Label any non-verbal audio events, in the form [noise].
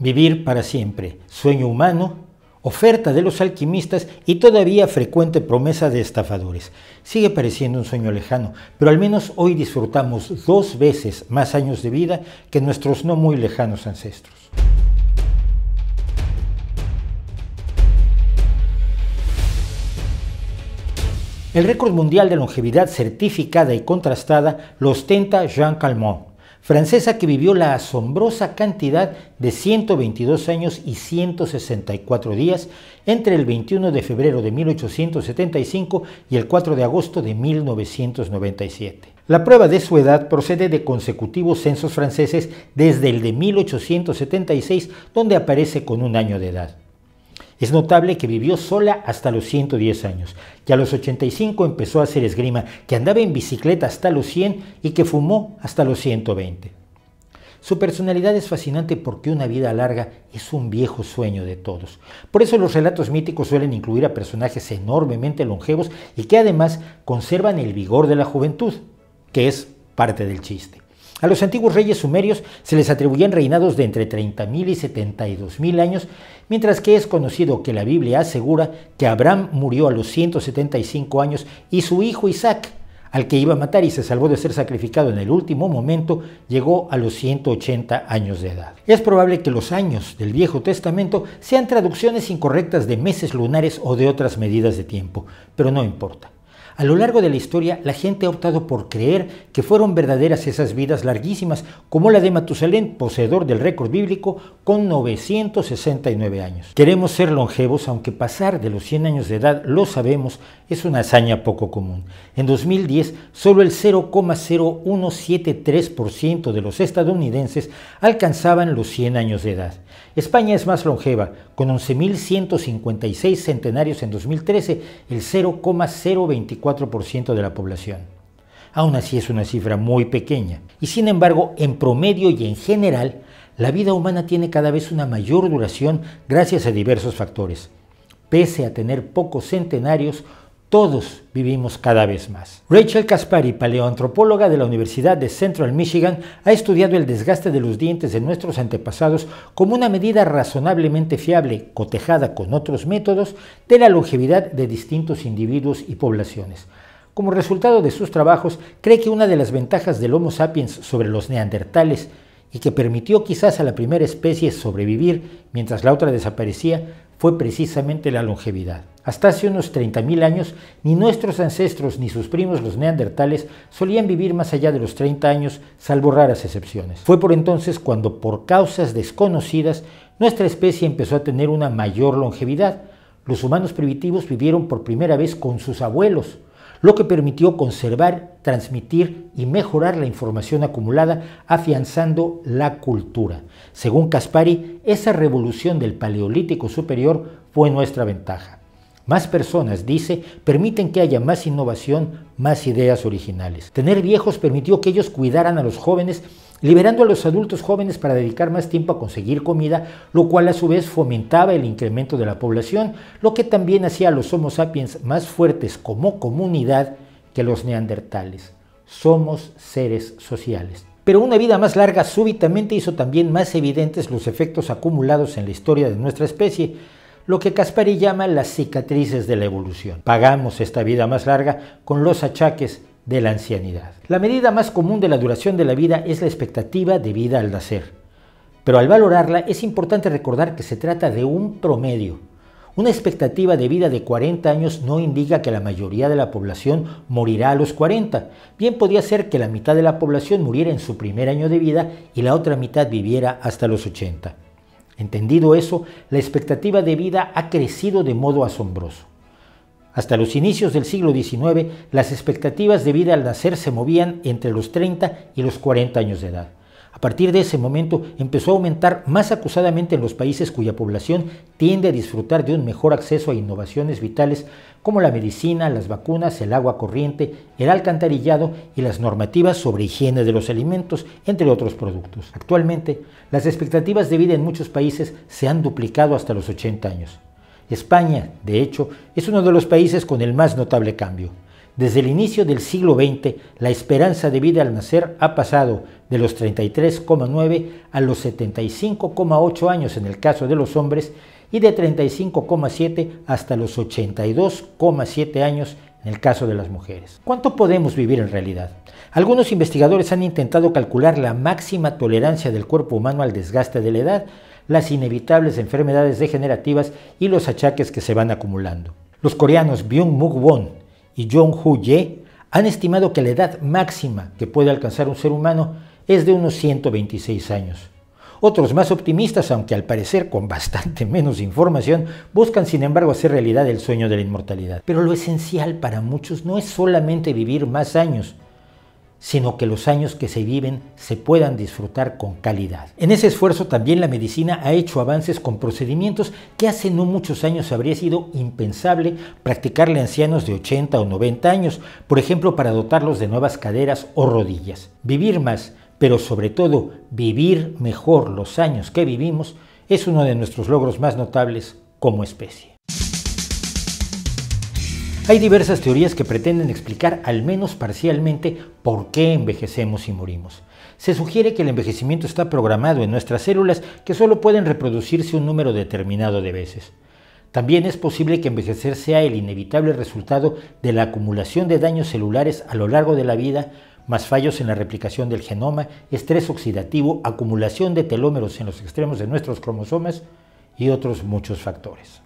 Vivir para siempre, sueño humano, oferta de los alquimistas y todavía frecuente promesa de estafadores. Sigue pareciendo un sueño lejano, pero al menos hoy disfrutamos dos veces más años de vida que nuestros no muy lejanos ancestros. El récord mundial de longevidad certificada y contrastada lo ostenta Jean Calmont francesa que vivió la asombrosa cantidad de 122 años y 164 días entre el 21 de febrero de 1875 y el 4 de agosto de 1997. La prueba de su edad procede de consecutivos censos franceses desde el de 1876, donde aparece con un año de edad. Es notable que vivió sola hasta los 110 años, que a los 85 empezó a hacer esgrima, que andaba en bicicleta hasta los 100 y que fumó hasta los 120. Su personalidad es fascinante porque una vida larga es un viejo sueño de todos. Por eso los relatos míticos suelen incluir a personajes enormemente longevos y que además conservan el vigor de la juventud, que es parte del chiste. A los antiguos reyes sumerios se les atribuían reinados de entre 30.000 y 72.000 años, mientras que es conocido que la Biblia asegura que Abraham murió a los 175 años y su hijo Isaac, al que iba a matar y se salvó de ser sacrificado en el último momento, llegó a los 180 años de edad. Es probable que los años del Viejo Testamento sean traducciones incorrectas de meses lunares o de otras medidas de tiempo, pero no importa. A lo largo de la historia, la gente ha optado por creer que fueron verdaderas esas vidas larguísimas, como la de Matusalén, poseedor del récord bíblico, con 969 años. Queremos ser longevos, aunque pasar de los 100 años de edad, lo sabemos, es una hazaña poco común. En 2010, solo el 0,0173% de los estadounidenses alcanzaban los 100 años de edad. España es más longeva, con 11.156 centenarios en 2013, el 0,024% de la población. Aún así es una cifra muy pequeña. Y sin embargo, en promedio y en general, la vida humana tiene cada vez una mayor duración gracias a diversos factores. Pese a tener pocos centenarios, todos vivimos cada vez más. Rachel Caspari, paleoantropóloga de la Universidad de Central Michigan, ha estudiado el desgaste de los dientes de nuestros antepasados como una medida razonablemente fiable, cotejada con otros métodos, de la longevidad de distintos individuos y poblaciones. Como resultado de sus trabajos, cree que una de las ventajas del Homo sapiens sobre los neandertales y que permitió quizás a la primera especie sobrevivir mientras la otra desaparecía, fue precisamente la longevidad. Hasta hace unos 30.000 años, ni nuestros ancestros ni sus primos los neandertales solían vivir más allá de los 30 años, salvo raras excepciones. Fue por entonces cuando, por causas desconocidas, nuestra especie empezó a tener una mayor longevidad. Los humanos primitivos vivieron por primera vez con sus abuelos, lo que permitió conservar, transmitir y mejorar la información acumulada, afianzando la cultura. Según Caspari, esa revolución del Paleolítico Superior fue nuestra ventaja. Más personas, dice, permiten que haya más innovación, más ideas originales. Tener viejos permitió que ellos cuidaran a los jóvenes liberando a los adultos jóvenes para dedicar más tiempo a conseguir comida, lo cual a su vez fomentaba el incremento de la población, lo que también hacía a los Homo sapiens más fuertes como comunidad que los neandertales. Somos seres sociales. Pero una vida más larga súbitamente hizo también más evidentes los efectos acumulados en la historia de nuestra especie, lo que Caspari llama las cicatrices de la evolución. Pagamos esta vida más larga con los achaques de la ancianidad. La medida más común de la duración de la vida es la expectativa de vida al nacer, pero al valorarla es importante recordar que se trata de un promedio. Una expectativa de vida de 40 años no indica que la mayoría de la población morirá a los 40. Bien podría ser que la mitad de la población muriera en su primer año de vida y la otra mitad viviera hasta los 80. Entendido eso, la expectativa de vida ha crecido de modo asombroso. Hasta los inicios del siglo XIX, las expectativas de vida al nacer se movían entre los 30 y los 40 años de edad. A partir de ese momento empezó a aumentar más acusadamente en los países cuya población tiende a disfrutar de un mejor acceso a innovaciones vitales como la medicina, las vacunas, el agua corriente, el alcantarillado y las normativas sobre higiene de los alimentos, entre otros productos. Actualmente, las expectativas de vida en muchos países se han duplicado hasta los 80 años. España, de hecho, es uno de los países con el más notable cambio. Desde el inicio del siglo XX, la esperanza de vida al nacer ha pasado de los 33,9 a los 75,8 años en el caso de los hombres y de 35,7 hasta los 82,7 años en el caso de las mujeres. ¿Cuánto podemos vivir en realidad? Algunos investigadores han intentado calcular la máxima tolerancia del cuerpo humano al desgaste de la edad, las inevitables enfermedades degenerativas y los achaques que se van acumulando. Los coreanos Byung-Muk Won y Jong-Hoo Ye han estimado que la edad máxima que puede alcanzar un ser humano es de unos 126 años. Otros más optimistas, aunque al parecer con bastante [laughs] menos información, buscan sin embargo hacer realidad el sueño de la inmortalidad. Pero lo esencial para muchos no es solamente vivir más años, sino que los años que se viven se puedan disfrutar con calidad. En ese esfuerzo también la medicina ha hecho avances con procedimientos que hace no muchos años habría sido impensable practicarle a ancianos de 80 o 90 años, por ejemplo para dotarlos de nuevas caderas o rodillas. Vivir más, pero sobre todo vivir mejor los años que vivimos, es uno de nuestros logros más notables como especie. Hay diversas teorías que pretenden explicar al menos parcialmente por qué envejecemos y morimos. Se sugiere que el envejecimiento está programado en nuestras células que solo pueden reproducirse un número determinado de veces. También es posible que envejecer sea el inevitable resultado de la acumulación de daños celulares a lo largo de la vida, más fallos en la replicación del genoma, estrés oxidativo, acumulación de telómeros en los extremos de nuestros cromosomas y otros muchos factores.